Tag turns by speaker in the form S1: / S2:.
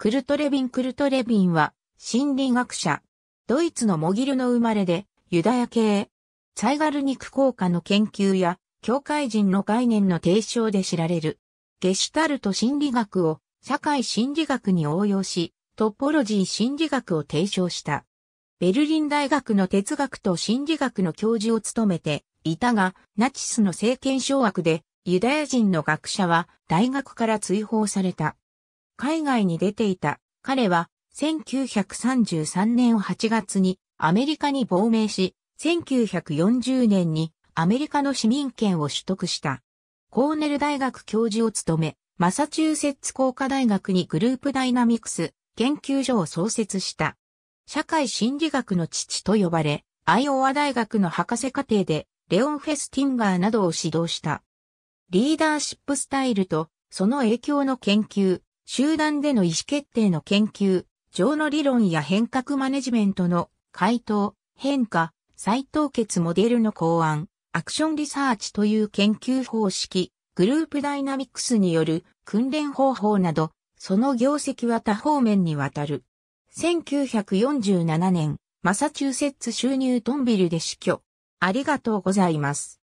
S1: クルトレビン・クルトレビンは、心理学者。ド
S2: イツのモギルの生まれで、ユダヤ系。サイガルニク効果の研究や、教会人の概念の提唱で知られる。ゲシュタルト心理学を、社会心理学に応用し、トポロジー心理学を提唱した。ベルリン大学の哲学と心理学の教授を務めていたが、ナチスの政権掌握で、ユダヤ人の学者は大学から追放された。海外に出ていた。彼は1933年8月にアメリカに亡命し、1940年にアメリカの市民権を取得した。コーネル大学教授を務め、マサチューセッツ工科大学にグループダイナミクス研究所を創設した。社会心理学の父と呼ばれ、アイオワ大学の博士課程でレオン・フェスティンガーなどを指導した。リーダーシップスタイルとその影響の研究、集団での意思決定の研究、情の理論や変革マネジメントの回答、変化、再凍結モデルの考案、アクションリサーチという研究方式、グループダイナミクスによる訓練方法など、その業績は多方面にわたる。1947年、
S1: マサチューセッツ収入トンビルで死去。ありがとうございます。